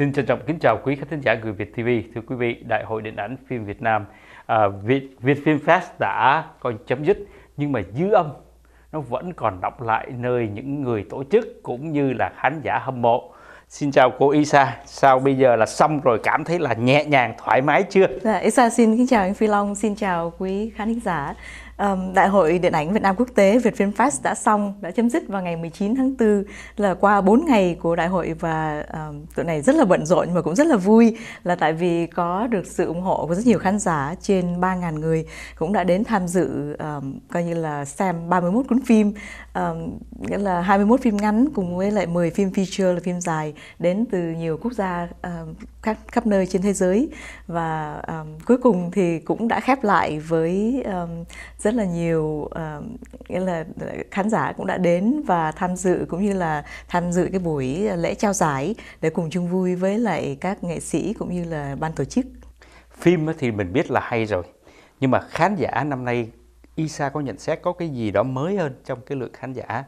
Xin trân trọng kính chào quý khán thính giả người Việt TV. Thưa quý vị, Đại hội điện ảnh phim Việt Nam à, Việt, Việt Film Fest đã coi chấm dứt nhưng mà dư âm nó vẫn còn đọc lại nơi những người tổ chức cũng như là khán giả hâm mộ. Xin chào cô Isa, sao bây giờ là xong rồi cảm thấy là nhẹ nhàng thoải mái chưa? Dạ, Isa xin kính chào anh Phi Long, xin chào quý khán thính giả. Um, Đại hội Điện ảnh Việt Nam Quốc tế Việt Film Fest đã xong, đã chấm dứt vào ngày 19 tháng 4 là qua 4 ngày của đại hội và um, tụi này rất là bận rộn nhưng mà cũng rất là vui là tại vì có được sự ủng hộ của rất nhiều khán giả trên 3.000 người cũng đã đến tham dự um, coi như là xem 31 cuốn phim um, nghĩa là 21 phim ngắn cùng với lại 10 phim feature là phim dài đến từ nhiều quốc gia um, các khắp nơi trên thế giới và um, cuối cùng thì cũng đã khép lại với um, rất là nhiều um, nghĩa là ờ, khán giả cũng đã đến và tham dự cũng như là tham dự cái buổi lễ trao giải để cùng chung vui với lại các nghệ sĩ cũng như là ban tổ chức phim thì mình biết là hay rồi nhưng mà khán giả năm nay ISA có nhận xét có cái gì đó mới hơn trong cái lượng khán giả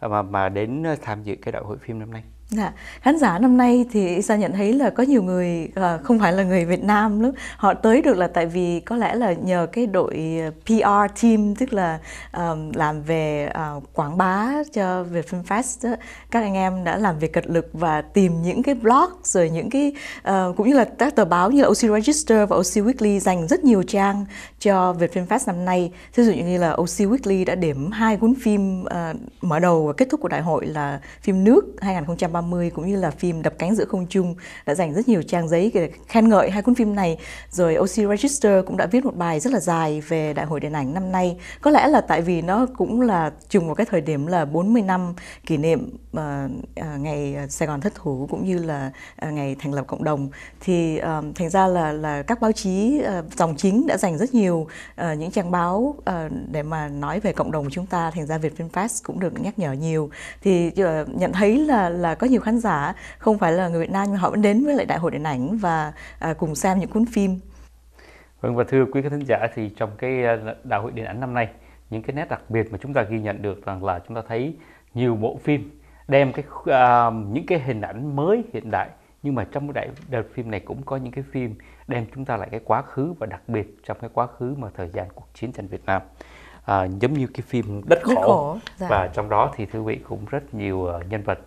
mà mà đến tham dự cái đại hội phim năm nay Dạ. Khán giả năm nay thì sao nhận thấy là có nhiều người à, không phải là người Việt Nam lắm Họ tới được là tại vì có lẽ là nhờ cái đội ờ, PR team Tức là um, làm về uh, quảng bá cho về Film Fest đó. Các anh em đã làm việc cật lực và tìm những cái blog Rồi những cái uh, cũng như là các tờ báo như là OC Register và OC Weekly Dành rất nhiều trang cho Việt Film Fest năm nay Thí dụ như là OC Weekly đã điểm hai cuốn phim uh, mở đầu và kết thúc của đại hội là phim nước 2020 30 cũng như là phim Đập cánh giữa không trung đã dành rất nhiều trang giấy để khen ngợi hai cuốn phim này. Rồi OC Register cũng đã viết một bài rất là dài về Đại hội điện ảnh năm nay. Có lẽ là tại vì nó cũng là trùng vào cái thời điểm là 40 năm kỷ niệm uh, ngày Sài Gòn thất thủ cũng như là ờ, ngày thành lập cộng đồng thì uh, thành ra là là các báo chí uh, dòng chính đã dành rất nhiều uh, những trang báo uh, để mà nói về cộng đồng của chúng ta thành ra Việt film fest cũng được nhắc nhở nhiều thì uh, nhận thấy là là có có nhiều khán giả không phải là người Việt Nam nhưng họ vẫn đến với lại đại hội điện ảnh và à, cùng xem những cuốn phim. Vâng và thưa quý khán giả thì trong cái à, đại hội điện ảnh năm nay những cái nét đặc biệt mà chúng ta ghi nhận được rằng là chúng ta thấy nhiều bộ phim đem cái uh, những cái hình ảnh mới hiện đại nhưng mà trong đại đợt phim này cũng có những cái phim đem chúng ta lại cái quá khứ và đặc biệt trong cái quá khứ mà thời gian cuộc chiến tranh Việt Nam à, giống như cái phim đất khổ, đất khổ. Dạ. và trong đó thì thưa vị cũng rất nhiều à, nhân vật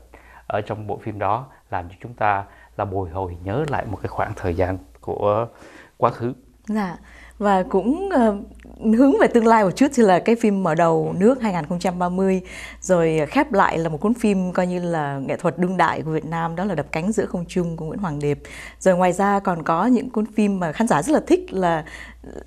ở trong bộ phim đó làm cho chúng ta là bồi hồi nhớ lại một cái khoảng thời gian của quá khứ. Dạ và cũng uh, hướng về tương lai một chút thì là cái phim mở đầu nước 2030 rồi khép lại là một cuốn phim coi như là nghệ thuật đương đại của Việt Nam đó là đập cánh giữa không trung của Nguyễn Hoàng Điệp rồi ngoài ra còn có những cuốn phim mà khán giả rất là thích là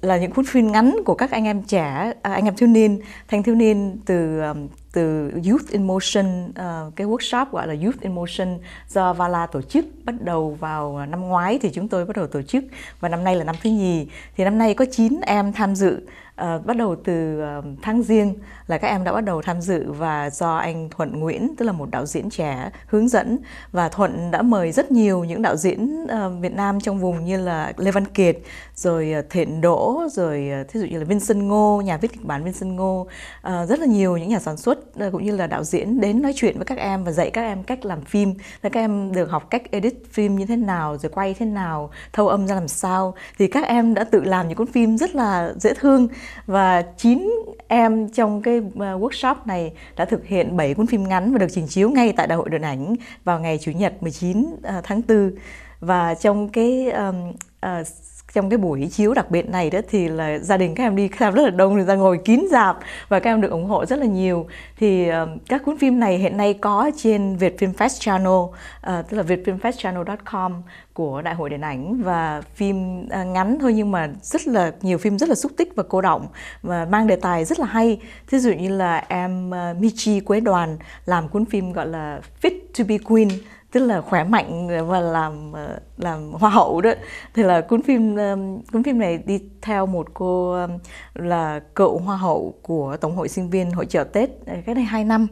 là những phút phim ngắn của các anh em trẻ à, anh em thiếu niên thanh thiếu niên từ um, từ Youth in Motion ờ, cái workshop gọi là Youth in Motion do Vala tổ chức bắt đầu vào năm ngoái thì chúng tôi bắt đầu tổ chức và năm nay là năm thứ nhì thì năm nay có 9 em tham dự À, bắt đầu từ ờ, tháng riêng là các em đã bắt đầu tham dự và do anh Thuận Nguyễn tức là một đạo diễn trẻ hướng dẫn và Thuận đã mời rất nhiều những đạo diễn ờ, Việt Nam trong vùng như là Lê Văn Kiệt rồi Thiện Đỗ rồi thí dụ như là Vincent Ngô nhà viết kịch bản Vincent Ngô à, rất là nhiều những nhà sản xuất cũng như là đạo diễn đến nói chuyện với các em và dạy các em cách làm phim các em được học cách edit phim như thế nào rồi quay thế nào thâu âm ra làm sao thì các em đã tự làm những cuốn phim rất là dễ thương và chín em trong cái ờ, workshop này đã thực hiện 7 cuốn phim ngắn và được trình chiếu ngay tại Đại hội điện ảnh vào ngày Chủ nhật 19 ờ, tháng 4 và trong cái um, uh, trong cái buổi chiếu đặc biệt này đó thì là gia đình các em đi xem rất là đông người ta ngồi kín dạp và các em được ủng hộ rất là nhiều thì uh, các cuốn phim này hiện nay có trên Việt Film Fest Channel uh, tức là vietfilmfestchannel.com của đại hội điện ảnh và phim uh, ngắn thôi nhưng mà rất là nhiều phim rất là xúc tích và cô động và mang đề tài rất là hay thí dụ như là em uh, Michi Quế Đoàn làm cuốn phim gọi là Fit to be Queen tức là khỏe mạnh và làm ờ, làm hoa hậu đó thì là cuốn phim ờ, cuốn phim này đi theo một cô ờ, là cựu hoa hậu của tổng hội sinh viên hội trợ tết cách đây 2 năm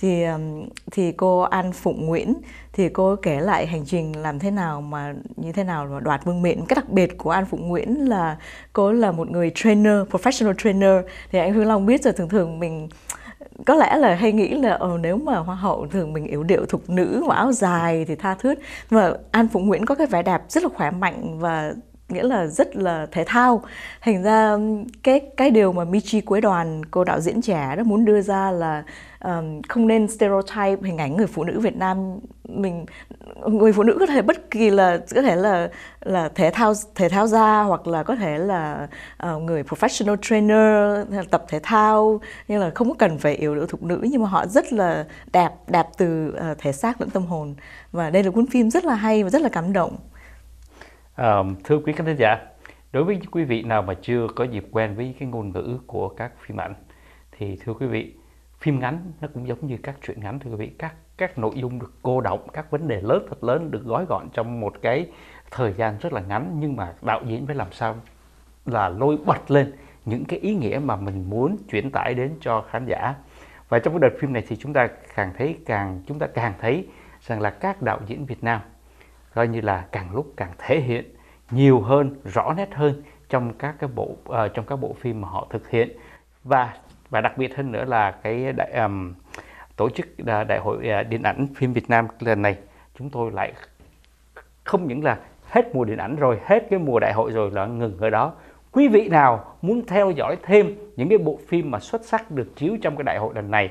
thì thì cô An Phụng Nguyễn thì cô kể lại hành trình làm thế nào mà như thế nào mà đoạt vương miện cái đặc biệt của An Phụng Nguyễn là cô là một người trainer professional trainer thì anh Hương Long biết rồi thường thường mình có lẽ là hay nghĩ là ờ, nếu mà hoa hậu thường mình yếu điệu thục nữ mà áo dài thì tha thứ mà An Phụng Nguyễn có cái vẻ đẹp rất là khỏe mạnh và nghĩa là rất là thể thao thành ra cái cái điều mà Michi Quế Đoàn cô đạo diễn trẻ đó muốn đưa ra là um, không nên stereotype hình ảnh người phụ nữ Việt Nam mình người phụ nữ có thể bất kỳ là có thể là là thể thao thể thao gia hoặc là có thể là uh, người professional trainer tập thể thao như là không cần phải yếu điệu thục nữ nhưng mà họ rất là đẹp đẹp từ uh, thể xác lẫn tâm hồn và đây là cuốn phim rất là hay và rất là cảm động À, thưa quý khán giả, đối với những quý vị nào mà chưa có dịp quen với cái ngôn ngữ của các phim ảnh thì thưa quý vị, phim ngắn nó cũng giống như các truyện ngắn thưa quý vị, các các nội dung được cô động, các vấn đề lớn thật lớn được gói gọn trong một cái thời gian rất là ngắn nhưng mà đạo diễn phải làm sao là lôi bật lên những cái ý nghĩa mà mình muốn chuyển tải đến cho khán giả. Và trong cái đợt phim này thì chúng ta càng thấy càng chúng ta càng thấy rằng là các đạo diễn Việt Nam coi như là càng lúc càng thể hiện nhiều hơn rõ nét hơn trong các cái bộ uh, trong các bộ phim mà họ thực hiện và và đặc biệt hơn nữa là cái đại um, tổ chức ờ, đại hội ờ, điện ảnh phim Việt Nam lần này chúng tôi lại không những là hết mùa điện ảnh rồi hết cái mùa đại hội rồi là ngừng ở đó quý vị nào muốn theo dõi thêm những cái bộ phim mà xuất sắc được chiếu trong cái đại hội lần này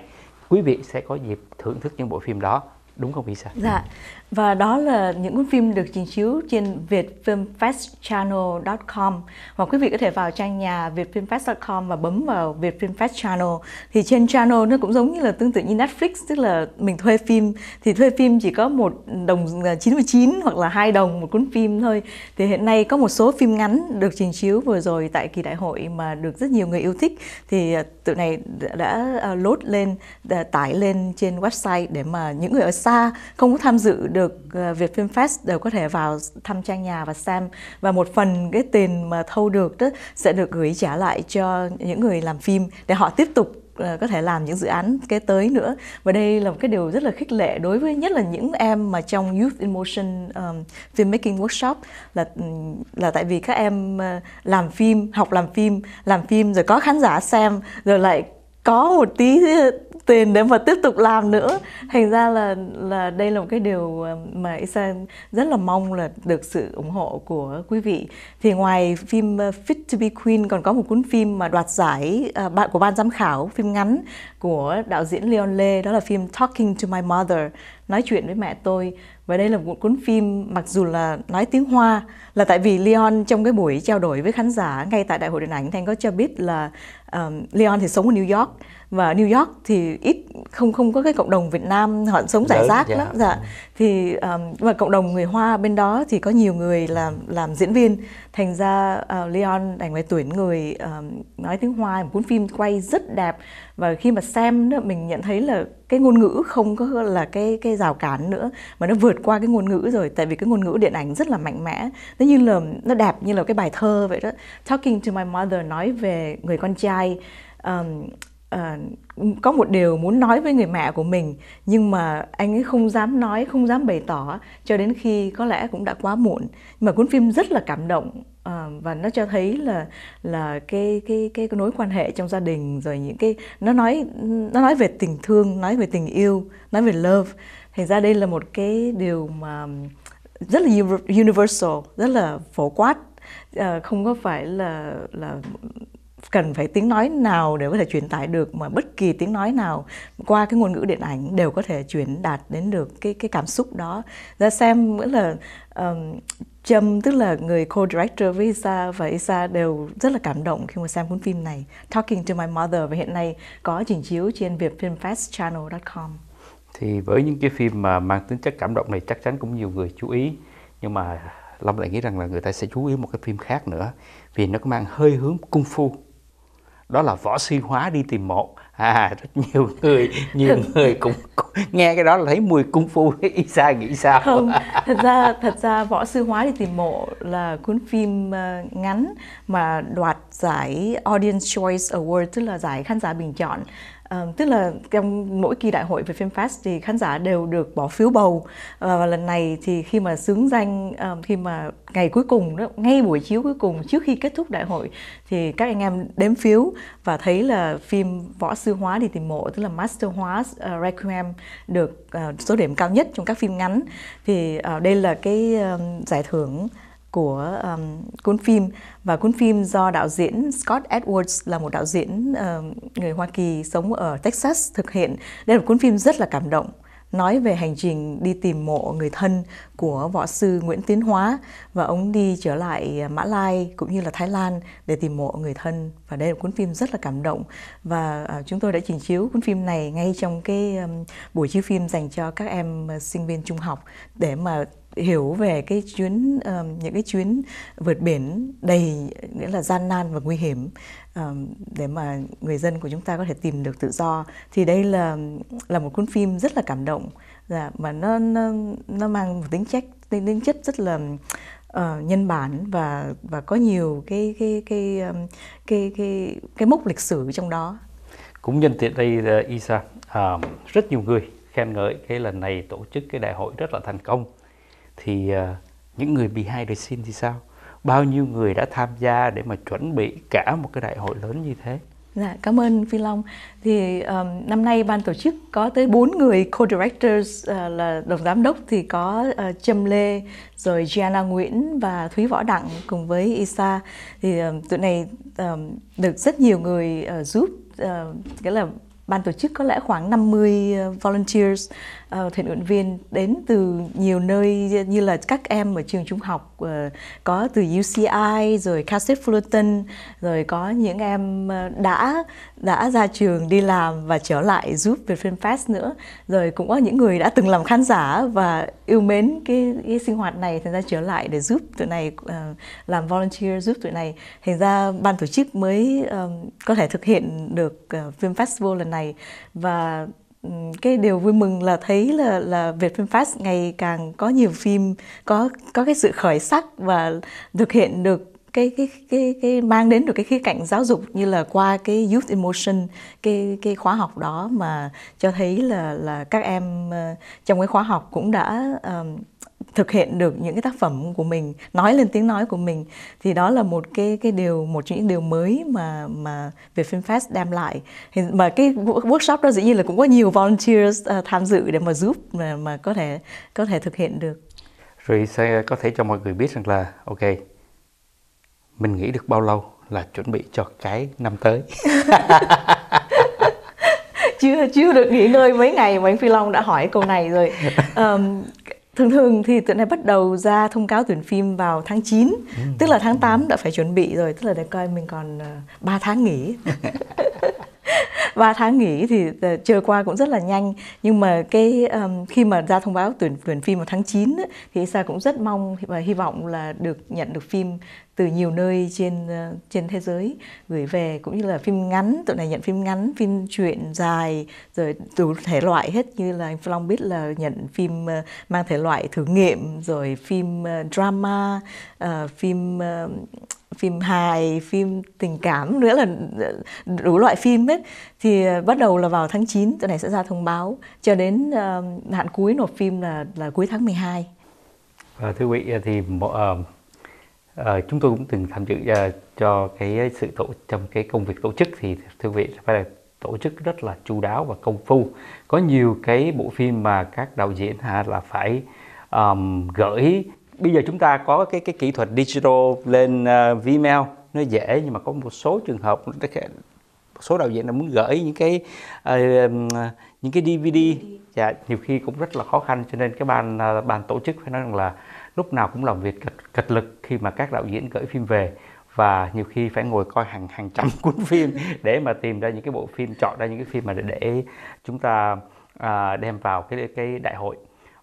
quý vị sẽ có dịp thưởng thức những bộ phim đó đúng không Lisa? Dạ. Và đó là những cuốn phim được trình chiếu trên vietfilmfestchannel.com hoặc quý vị có thể vào trang nhà vietfilmfest.com và bấm vào vietfilmfest channel thì trên channel nó cũng giống như là tương tự như Netflix tức là mình thuê phim thì thuê phim chỉ có một đồng 99 à, hoặc là hai đồng một cuốn phim thôi. Thì hiện nay có một số phim ngắn được trình chiếu vừa rồi tại kỳ đại hội mà được rất nhiều người yêu thích thì à, tụi này đã, đã à, load lên đã tải lên trên website để mà những người ở xa xa không có tham dự được ờ, Việt Film Fest đều có thể vào thăm trang nhà và xem và một phần cái tiền mà thâu được đó sẽ được gửi trả lại cho những người làm phim để họ tiếp tục ờ, có thể làm những dự án kế tới nữa và đây là một cái điều rất là khích lệ đối với nhất là những em mà trong youth in motion um, filmmaking workshop là ừ, là tại vì các em ờ, làm phim học làm phim làm phim rồi có khán giả xem rồi lại có một tí tiền để mà tiếp tục làm nữa thành ra là là đây là một cái điều ờ, mà Isan rất là mong là được sự ủng hộ của quý vị thì ngoài phim ờ, Fit to be Queen còn có một cuốn phim mà đoạt giải ờ, bạn của ban giám khảo phim ngắn của đạo diễn Leon Lê đó là phim Talking to My Mother nói chuyện với mẹ tôi và đây là một cuốn phim mặc dù là nói tiếng Hoa là tại vì Leon trong cái buổi trao đổi với khán giả ngay tại đại hội điện ảnh Thanh có cho biết là um, Leon thì sống ở New York và New York thì ít không không có cái cộng đồng Việt Nam họ sống giải rác dạ. lắm dạ thì um, và cộng đồng người Hoa bên đó thì có nhiều người làm làm diễn viên thành ra uh, Leon đành phải tuyển người um, nói tiếng Hoa một cuốn phim quay rất đẹp và khi mà xem nữa mình nhận thấy là cái ngôn ngữ không có là cái cái rào cản nữa mà nó vượt qua cái ngôn ngữ rồi tại vì cái ngôn ngữ điện ảnh rất là mạnh mẽ nó như là nó đẹp như là cái bài thơ vậy đó Talking to my mother nói về người con trai um, à, có một điều muốn nói với người mẹ của mình nhưng mà anh ấy không dám nói không dám bày tỏ cho đến khi có lẽ cũng đã quá muộn nhưng mà cuốn phim rất là cảm động à, và nó cho thấy là là cái cái cái cái mối quan hệ trong gia đình rồi những cái nó nói nó nói về tình thương nói về tình yêu nói về love thì ra đây là một cái điều mà rất là universal rất là phổ quát à, không có phải là là cần phải tiếng nói nào để có thể truyền tải được mà bất kỳ tiếng nói nào qua cái ngôn ngữ điện ảnh đều có thể truyền đạt đến được cái cái cảm xúc đó. Ra xem nữa là um, tức là người co-director với Isa và Isa đều rất là cảm động khi mà xem cuốn phim này Talking to my mother và hiện nay có trình chiếu trên vietfilmfestchannel.com. Thì với những cái phim mà mang tính chất cảm động này chắc chắn cũng nhiều người chú ý nhưng mà Lâm lại nghĩ rằng là người ta sẽ chú ý một cái phim khác nữa vì nó có mang hơi hướng cung phu đó là võ sư hóa đi tìm mộ à rất nhiều người nhiều người cũng nghe cái đó là thấy mùi cung phu ý xa nghĩ sao không thật ra thật ra võ sư hóa đi tìm mộ là cuốn phim ờ, ngắn mà đoạt giải Audience Choice Award tức là giải khán giả bình chọn À, tức là trong mỗi kỳ đại hội về phim fast thì khán giả đều được bỏ phiếu bầu ờ, và lần này thì khi mà xướng danh ờ, khi mà ngày cuối cùng đó ngay buổi chiếu cuối cùng trước khi kết thúc đại hội thì các anh em đếm phiếu và thấy là phim võ sư hóa đi tìm mộ tức là master hóa uh, requiem được uh, số điểm cao nhất trong các phim ngắn thì uh, đây là cái uh, giải thưởng của um, cuốn phim và cuốn phim do đạo diễn Scott Edwards là một đạo diễn uh, người Hoa Kỳ sống ở Texas thực hiện. Đây là một cuốn phim rất là cảm động nói về hành trình đi tìm mộ người thân của võ sư Nguyễn Tiến Hóa và ông đi trở lại Mã Lai cũng như là Thái Lan để tìm mộ người thân và đây là cuốn phim rất là cảm động và à, chúng tôi đã trình chiếu cuốn phim này ngay trong cái um, buổi chiếu phim dành cho các em ờ, sinh viên trung học để mà hiểu về cái chuyến uh, những cái chuyến vượt biển đầy nghĩa là gian nan và nguy hiểm uh, để mà người dân của chúng ta có thể tìm được tự do thì đây là là một cuốn phim rất là cảm động dạ, mà nó, nó nó mang một tính chất tính, tính chất rất là uh, nhân bản và và có nhiều cái cái cái cái cái cái, cái mốc lịch sử trong đó cũng nhân tiện đây uh, Isa uh, rất nhiều người khen ngợi cái lần này tổ chức cái đại hội rất là thành công thì ờ, những người bị behind the xin thì sao bao nhiêu người đã tham gia để mà chuẩn bị cả một cái đại hội lớn như thế Dạ, cảm ơn Phi Long. Thì um, năm nay ban tổ chức có tới bốn người co-directors uh, là đồng giám đốc thì có uh, Trâm Lê, rồi Gianna Nguyễn và Thúy Võ Đặng cùng với Isa. Thì um, tụi này um, được rất nhiều người uh, giúp, uh, nghĩa là ban tổ chức có lẽ khoảng 50 volunteers uh, ờ, thiện nguyện viên đến từ nhiều nơi như là các em ở trường trung học uh, có từ UCI rồi Catholic Fullerton rồi có những em ờ, đã đã ra trường đi làm và trở lại giúp Vietfilm Fest nữa rồi cũng có những người đã từng làm khán giả và yêu mến cái, cái sinh hoạt này thành ra trở lại để giúp tụi này uh, làm volunteer giúp tụi này thành ra ban tổ chức mới um, có thể thực hiện được uh, Film Festival lần này và Ừ, cái điều vui mừng là thấy là là Việt Film Fest ngày càng có nhiều phim có có cái sự khởi sắc và thực hiện được cái cái cái cái mang đến được cái khía cạnh giáo dục như là qua cái youth emotion cái cái khóa học đó mà cho thấy là là các em ờ, trong cái khóa học cũng đã um, thực hiện được những cái tác phẩm của mình nói lên tiếng nói của mình thì đó là một cái cái điều một trong những điều mới mà mà về film fest đem lại mà cái workshop đó dĩ nhiên là cũng có nhiều volunteers uh, tham dự để mà giúp mà mà có thể có thể thực hiện được rồi sẽ có thể cho mọi người biết rằng là ok mình nghĩ được bao lâu là chuẩn bị cho cái năm tới chưa chưa được nghỉ ngơi mấy ngày mà anh Phi Long đã hỏi câu này rồi um, Thường thường thì tụi này bắt đầu ra thông cáo tuyển phim vào tháng 9, ừ. tức là tháng 8 đã phải chuẩn bị rồi, tức là để coi mình còn 3 ờ, tháng nghỉ. 3 tháng nghỉ thì ờ, trôi qua cũng rất là nhanh nhưng mà cái um, khi mà ra thông báo tuyển tuyển phim vào tháng 9 ấy, thì sao cũng rất mong và hy vọng là được nhận được phim từ nhiều nơi trên ờ, trên thế giới gửi về cũng như là phim ngắn tụi này nhận phim ngắn phim truyện dài rồi đủ thể loại hết như là anh Long biết là nhận phim ờ, mang thể loại thử nghiệm rồi phim ờ, drama phim phim hài, phim tình cảm nữa là đủ loại phim hết thì bắt đầu là vào tháng 9 tụi này sẽ ra thông báo cho đến hạn cuối nộp phim là là cuối tháng 12. À, thưa quý vị thì uh, Ờ, chúng tôi cũng từng tham dự uh, cho cái sự tổ trong cái công việc tổ chức thì thư viện phải là tổ chức rất là chu đáo và công phu có nhiều cái bộ phim mà các đạo diễn ha là phải um, gửi bây giờ chúng ta có cái cái kỹ thuật digital lên uh, Vimeo nó dễ nhưng mà có một số trường hợp một số đạo diễn là muốn gửi những cái uh, những cái DVD dạ, nhiều khi cũng rất là khó khăn cho nên cái ban ban tổ chức phải nói rằng là lúc nào cũng làm việc cật, cật lực khi mà các đạo diễn gửi phim về và nhiều khi phải ngồi coi hàng hàng trăm cuốn phim để mà tìm ra những cái bộ phim chọn ra những cái phim mà để, để chúng ta à, đem vào cái cái đại hội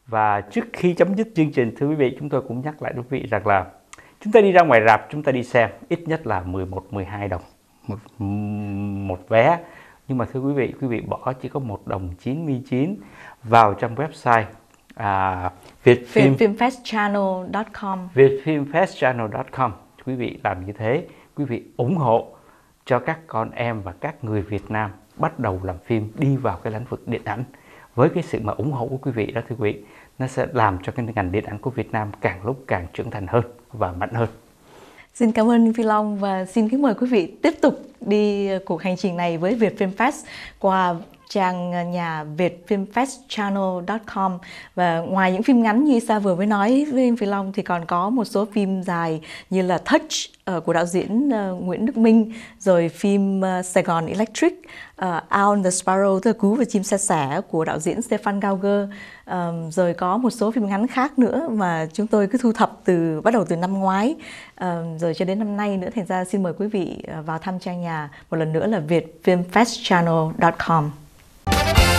và trước khi chấm dứt chương trình thưa quý vị chúng tôi cũng nhắc lại quý vị rằng là chúng ta đi ra ngoài rạp chúng ta đi xem ít nhất là 11 12 đồng một một vé nhưng mà thưa quý vị quý vị bỏ chỉ có một đồng 99 vào trong website à, vietfilmfestchannel.com vietfilmfestchannel.com quý vị làm như thế quý vị ủng hộ cho các con em và các người Việt Nam bắt đầu làm phim đi vào cái lĩnh vực điện ảnh với cái sự mà ủng hộ của quý vị đó thưa quý vị nó sẽ làm cho cái ngành điện ảnh của Việt Nam càng lúc càng trưởng thành hơn và mạnh hơn Xin cảm ơn Phi Long và xin kính mời quý vị tiếp tục đi cuộc hành trình này với Việt Film Fest qua trang ờ, nhà việt vietfilmfestchannel.com và ngoài những phim ngắn như Sa vừa mới nói với anh Phi Long thì còn có một số phim dài như là Touch ờ, của đạo diễn ờ, Nguyễn Đức Minh rồi phim Sài Gòn Electric, Out on the Sparrow tức là cứu và chim sẻ sẻ của đạo diễn Stefan Gauger rồi có một số phim ngắn khác nữa mà chúng tôi cứ thu thập từ bắt đầu từ năm ngoái rồi cho đến năm nay nữa thành ra xin mời quý vị vào thăm trang nhà một lần nữa là việt vietfilmfestchannel.com Música